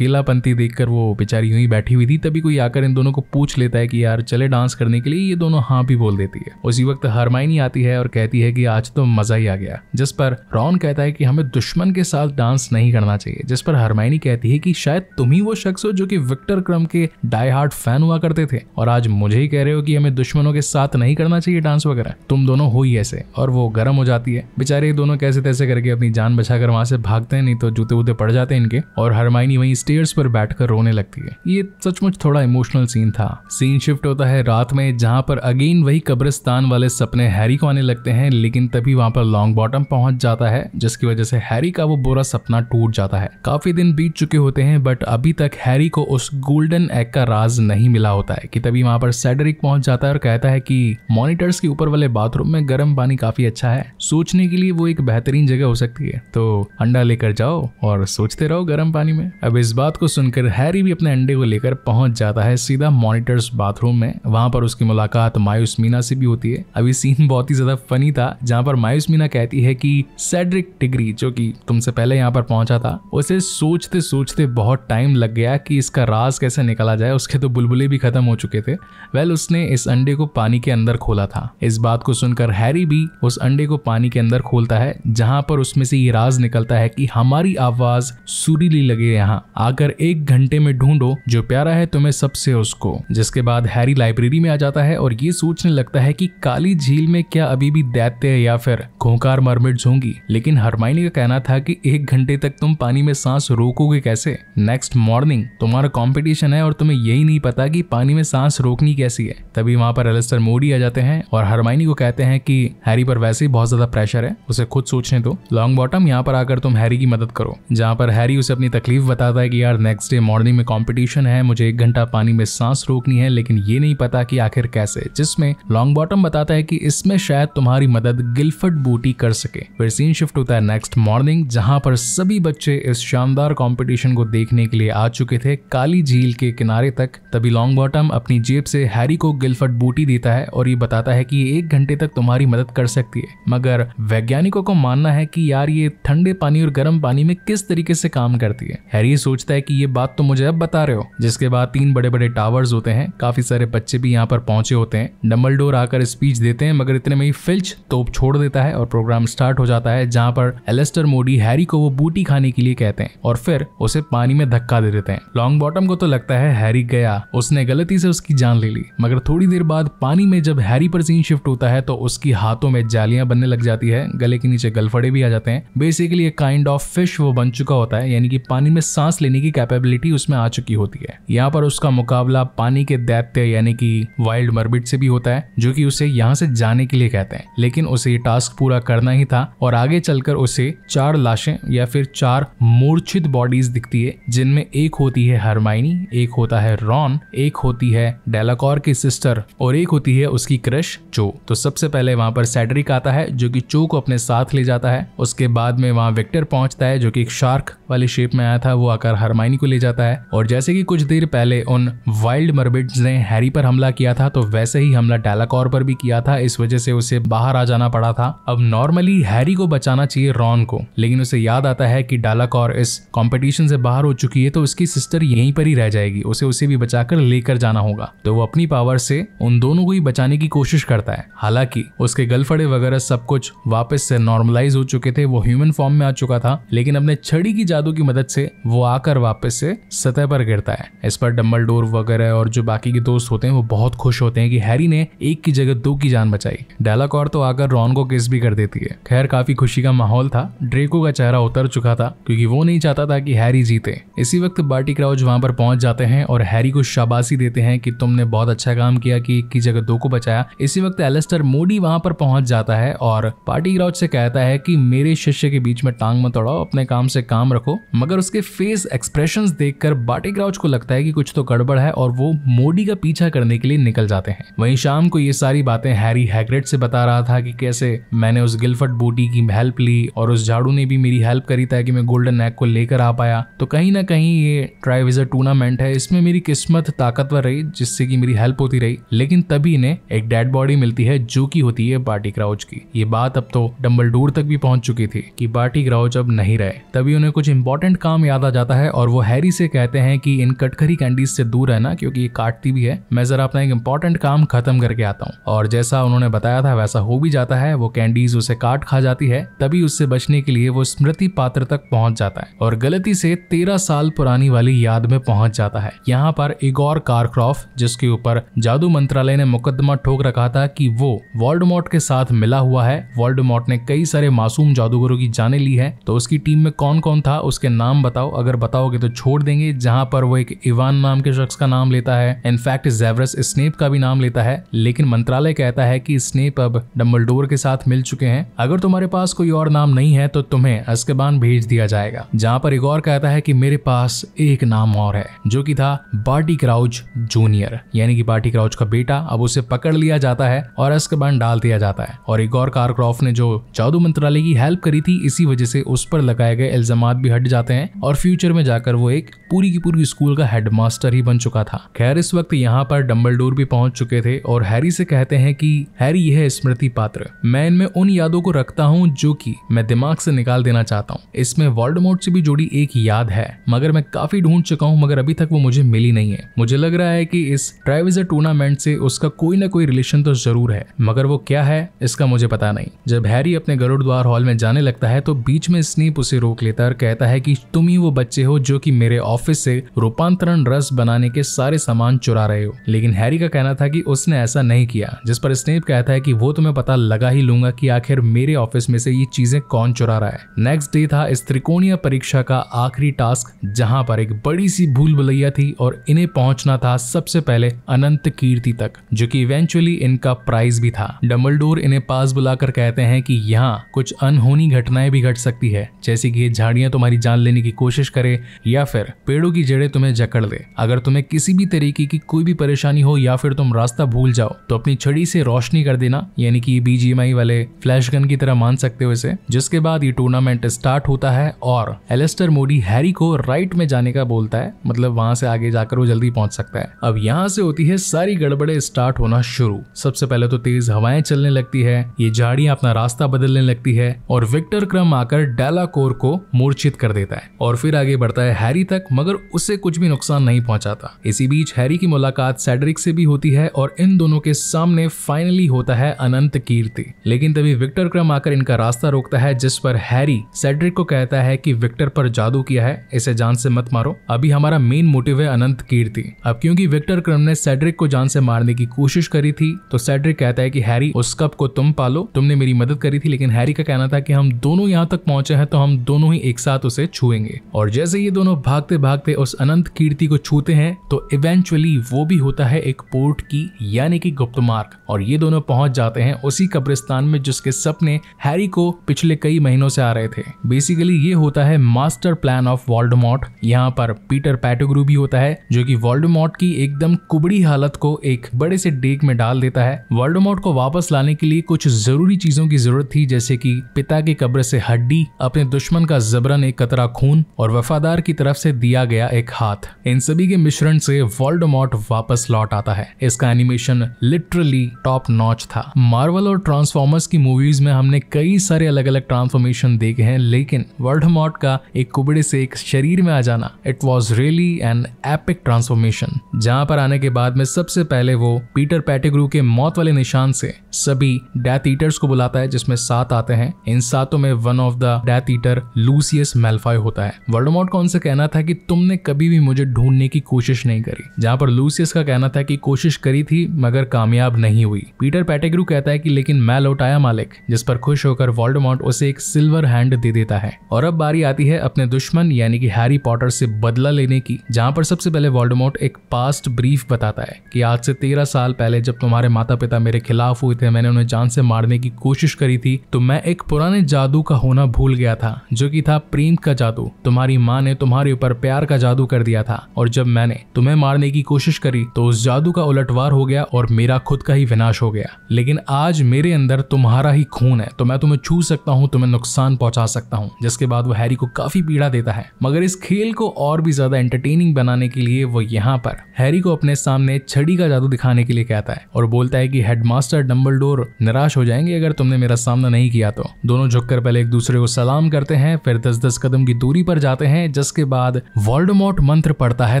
देख कर वो बेचारी यूं ही बैठी हुई थी तभी कोई आकर इन दोनों को पूछ लेता है कि यार चले डांस करने के लिए ये दोनों हाँ भी बोल देती है उसी वक्त हरमाइनी आती है और कहती है कि आज तो मजा ही आ गया जिस पर रॉन कहता है कि हमें दुश्मन के साथ डांस नहीं करना चाहिए जिस पर हरमाइनी कहती है कि शायद तुम ही वो शख्स हो जो कि विक्टर क्रम के डाई हार्ट फैन हुआ करते थे और आज मुझे ही कह रहे हो कि हमें दुश्मनों के साथ नहीं करना चाहिए डांस वगैरह तुम दोनों हो ही ऐसे और वो गर्म हो जाती है बेचारे दोनों कैसे तैसे करके अपनी जान बचा कर वहां से भागते हैं नहीं तो जूते वूते पड़ जाते हैं इनके और हरमाइनी वहीं स्टेयर्स पर बैठकर रोने लगती है ये सचमुच थोड़ा इमोशनल सीन था सीन शिफ्ट होता है रात में जहाँ पर अगेन वही कब्रिस्तान वाले सपने हैरी को आने लगते हैं लेकिन तभी वहाँ पर लॉन्ग बॉटम पहुंच जाता है जिसकी वजह से हैरी का वो बुरा सपना टूट जाता है काफी दिन बीत चुके होते हैं बट अभी तक हैरी को उस गोल्डन एग का राज नहीं मिला होता है कि तभी वहां पर सेडरिक पहुंच जाता है और कहता है कि मॉनिटर्स के ऊपर वाले बाथरूम में गर्म पानी काफी अच्छा है सोचने के लिए वो एक बेहतरीन जगह हो सकती है तो अंडा लेकर जाओ और सोचते रहो गर्म पानी में अब इस बात को सुनकर हैरी भी अपने अंडे को लेकर पहुंच जाता है सीधा मॉनिटर्स बाथरूम में वहां पर उसकी मुलाकात मायूस मीना से भी होती है अभी सीन बहुत ही ज्यादा फनी था जहाँ पर मायूस मीना कहती है की सेड्रिक टिगरी जो की तुमसे पहले यहाँ पर पहुंचा था उसे सोचते सोचते बहुत टाइम लग गया कि इसका राज कैसे निकाला जाए उसके तो बुलबुले भी खत्म हो चुके थे वेल उसने इस अंडे को पानी के अंदर खोला था इस बात को सुनकर हैरी भी उस अंडे को पानी के अंदर खोलता है जहां पर उसमें से ये राज निकल निकलता है कि हमारी आवाज सुरीली लगे यहाँ आकर एक घंटे में ढूंढो जो प्यारा है तुम्हें सबसे उसको जिसके बाद हैरी लाइब्रेरी में आ जाता है और ये सोचने लगता है कि काली झील में क्या अभी भी दैत्य है या फिर खोकार मरमिट होंगी लेकिन हरमाइनी का कहना था कि एक घंटे तक तुम पानी में सांस रोकोगे कैसे नेक्स्ट मॉर्निंग तुम्हारा कॉम्पिटिशन है और तुम्हें यही नहीं पता की पानी में सांस रोकनी कैसी है तभी वहां पर एलिस्टर मोडी आ जाते हैं और हरमाइनी को कहते हैं कि हैरी पर वैसे ही बहुत ज्यादा प्रेशर है उसे खुद सोचने दो लॉन्ग बॉटम यहाँ पर आकर तुम हैरी की मदद करो जहाँ पर हैरी उसे अपनी तकलीफ बताता है कि यार नेक्स्ट डे मॉर्निंग में कॉम्पिटिशन है मुझे एक घंटा पानी में सांस रोकनी है लेकिन ये नहीं पता कि आखिर कैसे जिसमें लॉन्ग बॉटम बताता है कि इसमें शायद तुम्हारी मदद गिलफर्ड बूटी कर सके फिर सीन शिफ्ट होता है नेक्स्ट मॉर्निंग जहाँ पर सभी बच्चे इस शानदार कॉम्पिटिशन को देखने के लिए आ चुके थे काली झील के किनारे तक तभी लॉन्ग बॉटम अपनी जेब से हैरी को गिलफर्ड बूटी देता है और ये बताता है कि ये एक घंटे तक तुम्हारी मदद कर सकती है मगर वैज्ञानिकों को मानना है कि यार ये ठंडे ठंडे पानी और गर्म पानी में किस तरीके से काम करती है हैरी सोचता है कि ये बात तो मुझे अब बता रहे हो जिसके बाद तीन बड़े बड़े टावर्स होते हैं काफी सारे बच्चे भी यहाँ पर पहुंचे होते हैं डम्बल आकर स्पीच देते हैं मगर इतने में ही फिल्च तोप छोड़ देता है और प्रोग्राम स्टार्ट हो जाता है जहाँ पर एलेस्टर मोडी हैरी को वो बूटी खाने के लिए कहते हैं और फिर उसे पानी में धक्का दे देते हैं लॉन्ग बॉटम को तो लगता है हैरी गया उसने गलती से उसकी जान ले ली मगर थोड़ी देर बाद पानी में जब हैरी पर सीन शिफ्ट होता है तो उसकी हाथों में जालियां बनने लग जाती है गले के नीचे गलफड़े भी आ जाते हैं बेसिक बेसिकली एक काइंड ऑफ फिश वो बन चुका होता है यानी कि पानी में सांस लेने की कैपेबिलिटी उसमें आ चुकी होती है यहाँ पर उसका मुकाबला पानी के दैत्य यानी कि वाइल्ड मर्बिट से भी होता है जो कि उसे यहाँ से जाने के लिए कहते हैं लेकिन उसे ये टास्क पूरा करना ही था और आगे चलकर उसे चार लाशें या फिर चार मूर्छित बॉडीज दिखती है जिनमें एक होती है हरमाइनी एक होता है रॉन एक होती है डेलाकोर की सिस्टर और एक होती है उसकी क्रश चो तो सबसे पहले वहां पर सैटरिक आता है जो कि चो को अपने साथ ले जाता है उसके बाद में वहाँ विक्टर पहुंचता है जो कि एक शार्क वाली शेप में आया था वो आकर हरमाइनी को ले जाता है और जैसे कि कुछ देर पहले उन वाइल्ड मर्बिट्स ने हैरी पर हमला किया था तो वैसे ही हमला डैलाकौर पर भी किया था इस वजह से उसे बाहर आ जाना पड़ा था अब नॉर्मली हैरी को बचाना चाहिए रॉन को लेकिन उसे याद आता है कि डालाकौर इस कॉम्पिटिशन से बाहर हो चुकी है तो उसकी सिस्टर यहीं पर ही रह जाएगी उसे उसे भी बचाकर लेकर जाना होगा तो वो अपनी पावर से उन दोनों को ही बचाने की कोशिश करता है हालांकि उसके गलफड़े वगैरह सब कुछ वापस से नॉर्मलाइज हो चुके थे वो ह्यूमन फॉर्म फॉर्म में आ चुका था लेकिन अपने छड़ी की जादू की मदद से वो आकर वापस से सतह पर गिरता है इस पर डम्बल वगैरह और जो बाकी के दोस्त होते हैं वो बहुत खुश होते हैं कि हैरी ने एक की जगह दो की जान बचाई और तो आकर रॉन को किस भी कर देती है खैर काफी खुशी का माहौल था ड्रेको का चेहरा उतर चुका था क्योंकि वो नहीं चाहता था कि हैरी जीते इसी वक्त बार्टी क्राउज वहां पर पहुंच जाते हैं और हैरी को शाबाशी देते हैं कि तुमने बहुत अच्छा काम किया कि एक की जगह दो को बचाया इसी वक्त एलेस्टर मोडी वहां पर पहुंच जाता है और पार्टी क्राउज से कहता है कि मेरे शिष्य के बीच में टांग मत अड़ाओ अपने काम से काम रखो मगर उसके फेस एक्सप्रेशन देखकर बाटी ग्राउच को लगता है कि कुछ तो गड़बड़ है और वो मोडी का पीछा करने के लिए निकल जाते हैं वहीं शाम को ये सारी बातें हैरी हैग्रेट से बता रहा था कि कैसे मैंने उस गिलफट बूटी की हेल्प ली और उस झाड़ू ने भी मेरी हेल्प करी ताकि मैं गोल्डन नेक को लेकर आ पाया तो कहीं ना कहीं ये ट्राइविजर टूर्नामेंट है इसमें मेरी किस्मत ताकतवर रही जिससे कि मेरी हेल्प होती रही लेकिन तभी इन्हें एक डेड बॉडी मिलती है जो की होती है बाटी क्राउच की ये बात अब तो डम्बल तक भी पहुंच चुकी थी कि बाट पार्टी ग्राउ जब नहीं रहे तभी उन्हें कुछ इंपॉर्टेंट काम याद आ जाता है और वो हैरी से कहते हैं कि इन कटखरी कैंडीज से दूर रहना क्योंकि ये काटती भी है मैं जरा अपना एक इंपॉर्टेंट काम खत्म करके आता हूँ और जैसा उन्होंने बताया था वैसा हो भी जाता है वो कैंडीज उसे काट खा जाती है तभी उससे बचने के लिए वो स्मृति पात्र तक पहुंच जाता है और गलती से तेरह साल पुरानी वाली याद में पहुंच जाता है यहाँ पर एक और कारक्रॉफ जिसके ऊपर जादू मंत्रालय ने मुकदमा ठोक रखा था कि वो वॉल्डमोट के साथ मिला हुआ है वॉल्डमोट ने कई सारे मासूम जादूगरों की जाने ली है तो उसकी टीम में कौन कौन था उसके नाम बताओ अगर बताओगे तो छोड़ देंगे जहां पर वो एक इवान नाम के शख्स का नाम लेता है इनफैक्ट जेवरस स्नेप का भी नाम लेता है लेकिन मंत्रालय कहता है कि स्नेप अब डम्बल के साथ मिल चुके हैं अगर तुम्हारे पास कोई और नाम नहीं है तो तुम्हें अस्कबान भेज दिया जाएगा जहां पर एक और कहता है कि मेरे पास एक नाम और है जो कि था बार्टी क्राउच जूनियर यानी कि बार्टी क्राउच का बेटा अब उसे पकड़ लिया जाता है और अस्कबान डाल दिया जाता है और एक और कारक्रॉफ ने जो जादू मंत्रालय की हेल्प करी थी इसी वजह से उस पर लगाए गए इल्जाम भी हट जाते हैं और फ्यूचर में जाकर वो एक पूरी की पूरी स्कूल का हेडमास्टर ही बन चुका था खैर इस वक्त यहाँ पर डम्बल भी पहुंच चुके थे और हैरी से कहते हैं कि हैरी यह स्मृति पात्र मैं इनमें उन यादों को रखता हूँ जो कि मैं दिमाग से निकाल देना चाहता हूँ इसमें वर्ल्ड से भी जुड़ी एक याद है मगर मैं काफी ढूंढ चुका हूँ मगर अभी तक वो मुझे मिली नहीं है मुझे लग रहा है कि इस ट्राइविजर टूर्नामेंट से उसका कोई ना कोई रिलेशन तो जरूर है मगर वो क्या है इसका मुझे पता नहीं जब हैरी अपने गरुड़ द्वार हॉल में जाने लगता है तो बीच में स्नेप उसे रोक लेता है और कहता है कि तुम ही वो बच्चे हो जो कि मेरे ऑफिस से रूपांतरण रस बनाने के सारे सामान चुरा रहे हो लेकिन हैरी का कहना था कि उसने ऐसा नहीं किया जिस पर स्नेप कहता है कि वो तुम्हें पता लगा ही लूंगा कि आखिर मेरे ऑफिस में से ये चीजें कौन चुरा रहा है नेक्स्ट डे था इस त्रिकोणीय परीक्षा का आखिरी टास्क जहां पर एक बड़ी सी भूल भुलैया थी और इन्हें पहुंचना था सबसे पहले अनंत कीर्ति तक जो कि इवेंचुअली इनका प्राइज भी था डबल इन्हें पास बुलाकर कहते हैं कि यहाँ कुछ अनहोनी घटनाएं भी पलट सकती है जैसे कि ये झाड़ियां तुम्हारी जान लेने की कोशिश करे या फिर पेड़ों की जड़ें तुम्हें जकड़ ले अगर तुम्हें किसी भी तरीके की कोई भी परेशानी हो या फिर तुम रास्ता भूल जाओ तो अपनी छड़ी से रोशनी कर देना यानी कि बीजीएमआई वाले फ्लैश गन की तरह मान सकते हो इसे जिसके बाद ये टूर्नामेंट स्टार्ट होता है और एलेस्टर मोडी हैरी को राइट में जाने का बोलता है मतलब वहां से आगे जाकर वो जल्दी पहुंच सकता है अब यहाँ से होती है सारी गड़बड़े स्टार्ट होना शुरू सबसे पहले तो तेज हवाएं चलने लगती है ये झाड़ियां अपना रास्ता बदलने लगती है और विक्टर क्रम आकर डेला कोर को मूर्छित कर देता है और फिर आगे बढ़ता है हैरी तक मगर उसे कुछ भी नुकसान नहीं पहुंचाता इसी बीच हैरी की मुलाकात सैडरिक से भी होती है और इन दोनों के सामने फाइनली होता है अनंत कीर्ति लेकिन तभी विक्टर क्रम आकर इनका रास्ता रोकता है जिस पर हैरी सैड्रिक को कहता है कि विक्टर पर जादू किया है इसे जान से मत मारो अभी हमारा मेन मोटिव है अनंत कीर्ति अब क्योंकि विक्टर क्रम ने सैड्रिक को जान से मारने की कोशिश करी थी तो सैड्रिक कहता है कि हैरी उस कप को तुम पालो तुमने मेरी मदद करी थी लेकिन हैरी का कहना था कि हम दोनों यहाँ यहाँ तक पहुंचे हैं तो हम दोनों ही एक साथ उसे छुएंगे और जैसे ये दोनों भागते भागते उस अनंत कीर्ति को छूते हैं तो इवेंचुअली वो भी होता है एक पोर्ट की यानी कि गुप्त मार्ग और ये दोनों पहुंच जाते हैं उसी कब्रिस्तान में जिसके सपने हैरी को पिछले कई महीनों से आ रहे थे बेसिकली ये होता है मास्टर प्लान ऑफ वर्ल्ड यहाँ पर पीटर पैटोग्रू भी होता है जो कि वर्ल्ड की एकदम कुबड़ी हालत को एक बड़े से डेग में डाल देता है वर्ल्ड को वापस लाने के लिए कुछ जरूरी चीजों की जरूरत थी जैसे कि पिता के कब्र से हड्डी अपने दुश्मन का जबरन एक कतरा खून और वफादार की तरफ से दिया गया एक हाथ इन सभी के मिश्रण से वर्ल्ड वापस लौट आता है इसका एनिमेशन लिटरली टॉप नॉच था मार्वल और ट्रांसफॉर्मर्स की मूवीज में हमने कई सारे अलग अलग ट्रांसफॉर्मेशन देखे हैं लेकिन वर्ल्ड का एक कुबड़े से एक शरीर में आ जाना it was really an epic transformation जहां पर आने के बाद में सबसे पहले वो पीटर पैटेग्रू के मौत वाले निशान से सभी डेथ ईटर्स को बुलाता है जिसमें सात आते हैं इन सातों में one of the death eater Lucius Malfoy होता है वर्डोमोट का उनसे कहना था कि तुमने कभी भी मुझे ढूंढने की कोशिश नहीं करी जहां पर लूसियस का कहना था कि कोशिश करी थी मगर कामयाब नहीं हुई पीटर पैटेग्रू कहता है कि लेकिन मैं लौटाया मालिक जिस पर खुश होकर वर्डोमोट उसे एक सिल्वर हैंड दे देता है और अब बारी आती है अपने दुश्मन यानी कि हैरी पॉटर से बदला लेने की जहां पर सबसे पहले वर्डोमोट एक पास्ट ब्रीफ बताता है कि आज से तेरह साल पहले जब तुम्हारे माता पिता मेरे खिलाफ हुए थे मैंने उन्हें जान से मारने की कोशिश करी थी तो मैं एक पुराने जादू का होने होना भूल गया था जो कि था प्रेम का जादू तुम्हारी माँ ने तुम्हारे ऊपर प्यार का जादू कर दिया था और जब मैंने तुम्हें मारने की कोशिश करी तो उस जादू का उलटवार हो गया और मेरा खुद का ही विनाश हो गया लेकिन आज मेरे अंदर तुम्हारा ही खून है तो मैं तुम्हें छू सकता हूँ तुम्हें नुकसान पहुंचा सकता हूँ जिसके बाद वो हैरी को काफी पीड़ा देता है मगर इस खेल को और भी ज्यादा एंटरटेनिंग बनाने के लिए वो यहाँ पर हैरी को अपने सामने छड़ी का जादू दिखाने के लिए कहता है और बोलता है कि हेडमास्टर डम्बल निराश हो जाएंगे अगर तुमने मेरा सामना नहीं किया तो दोनों झुककर पहले एक दूसरे दूसरे को सलाम करते हैं फिर दस दस कदम की दूरी पर जाते हैं जिसके बाद वॉल्डमोट मंत्र पढ़ता है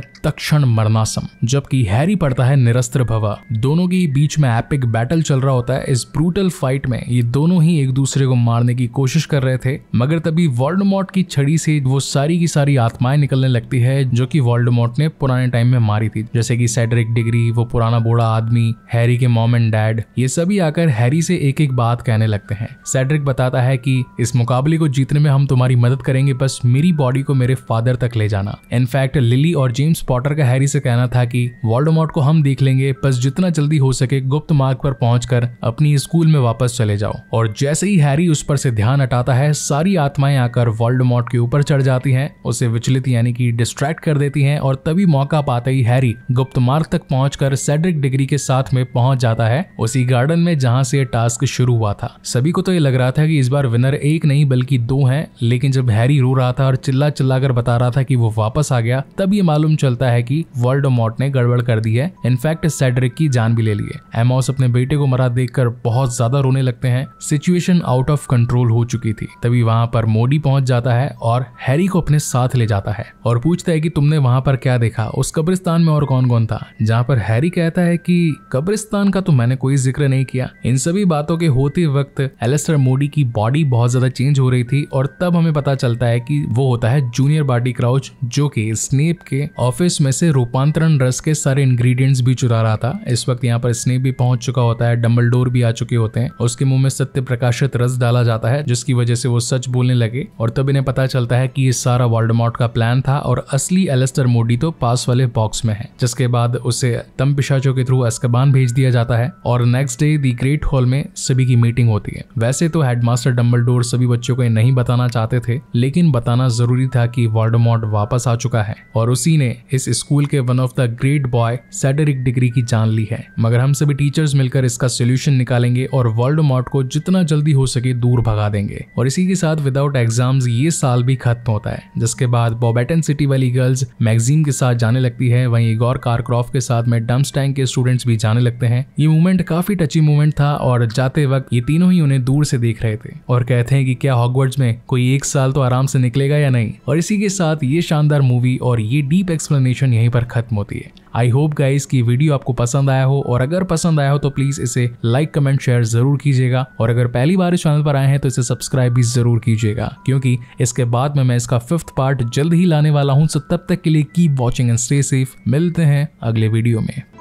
तक्षण मरनासम जबकि हैरी पढ़ता है निरस्त्र भवा दोनों के बीच में एपिक बैटल चल रहा होता है इस ब्रूटल फाइट में ये दोनों ही एक दूसरे को मारने की कोशिश कर रहे थे मगर तभी वॉल्डमोट की छड़ी से वो सारी की सारी आत्माएं निकलने लगती है जो की वॉल्डमोट ने पुराने टाइम में मारी थी जैसे की सेड्रिक डिग्री वो पुराना बूढ़ा आदमी हैरी के मॉम एंड डैड ये सभी आकर हैरी से एक एक बात कहने लगते हैं सेड्रिक बताता है कि इस मुकाबले मुकाबले को जीतने में हम तुम्हारी मदद करेंगे बस मेरी बॉडी को मेरे फादर तक ले जाना इनफैक्ट लिली और जेम्स पॉटर का हैरी से कहना था कि वॉल्डोमॉट को हम देख लेंगे बस जितना जल्दी हो सके गुप्त मार्ग पर पहुंचकर अपनी स्कूल में वापस चले जाओ और जैसे ही हैरी उस पर से ध्यान हटाता है सारी आत्माएं आकर वॉल्डोमॉट के ऊपर चढ़ जाती हैं उसे विचलित यानी कि डिस्ट्रैक्ट कर देती हैं और तभी मौका पाते ही हैरी गुप्त मार्ग तक पहुंचकर सेड्रिक डिग्री के साथ में पहुंच जाता है उसी गार्डन में जहां से टास्क शुरू हुआ था सभी को तो ये लग रहा था कि इस बार विनर एक नहीं नहीं बल्कि दो हैं लेकिन जब हैरी रो रहा था और चिल्ला चिल्ला कर बता रहा था कि वो वापस आ गया तब ये मालूम चलता है कि वर्ल्ड ने गड़बड़ कर दी है इनफैक्ट सेड्रिक की जान भी ले ली है एमोस अपने बेटे को मरा देख बहुत ज्यादा रोने लगते हैं सिचुएशन आउट ऑफ कंट्रोल हो चुकी थी तभी वहां पर मोडी पहुंच जाता है और हैरी को अपने साथ ले जाता है और पूछता है कि तुमने वहां पर क्या देखा उस कब्रिस्तान में और कौन कौन था जहां पर हैरी कहता है कि कब्रिस्तान का तो मैंने कोई जिक्र नहीं किया इन सभी बातों के होते वक्त एलेस्टर मोडी की बॉडी बहुत ज्यादा चेंज हो रही थी और तब हमें पता चलता है कि वो होता है जूनियर बार्डी क्राउच जो कि स्नेप के ऑफिस में से रूपांतरण रस के सारे इंग्रेडिएंट्स भी चुरा रहा था इस वक्त यहाँ पर स्नेप भी पहुंच चुका होता है डम्बल भी आ चुके होते हैं उसके मुंह में सत्य प्रकाशित रस डाला जाता है जिसकी वजह से वो सच बोलने लगे और तब इन्हें पता चलता है की ये सारा मॉट का प्लान था और असली एलेस्टर मोडी तो पास वाले बॉक्स में है जिसके बाद उसे तम पिशाचो के थ्रू अस्कबान भेज दिया जाता है और next day the great hall में सभी की मीटिंग होती है वैसे तो हेडमास्टर डम्बल सभी बच्चों को नहीं बताना चाहते थे लेकिन बताना जरूरी था कि वार्डमोट वापस आ चुका है और उसी ने इस स्कूल के one of the great boy Cedric Diggory की जान ली है मगर हम सभी टीचर्स मिलकर इसका सोल्यूशन निकालेंगे और वर्ल्ड को जितना जल्दी हो सके दूर भगा देंगे और इसी के साथ विदाउट एग्जाम ये साल भी खत्म होता है जिसके बाद बॉबेटन सिटी वाली गर्ल्स मैगजीन के साथ जाने लगती है वहीं गौर कारक्रॉफ्ट के साथ में डम्स टैंक के स्टूडेंट्स भी जाने लगते हैं ये मूवमेंट काफी टची मूवमेंट था और जाते वक्त ये तीनों ही उन्हें दूर से देख रहे थे और कहते हैं कि क्या हॉगवर्ड्स में कोई एक साल तो आराम से निकलेगा या नहीं और इसी के साथ ये शानदार मूवी और ये डीप एक्सप्लेनेशन यहीं पर खत्म होती है आई होप गाइस की वीडियो आपको पसंद आया हो और अगर पसंद आया हो तो प्लीज इसे लाइक कमेंट शेयर जरूर कीजिएगा और अगर पहली बार इस चैनल पर आए हैं तो इसे सब्सक्राइब भी जरूर कीजिएगा क्योंकि इसके बाद में मैं इसका फिफ्थ पार्ट जल्द ही लाने वाला हूँ तब तक के लिए keep watching and stay safe मिलते हैं अगले वीडियो में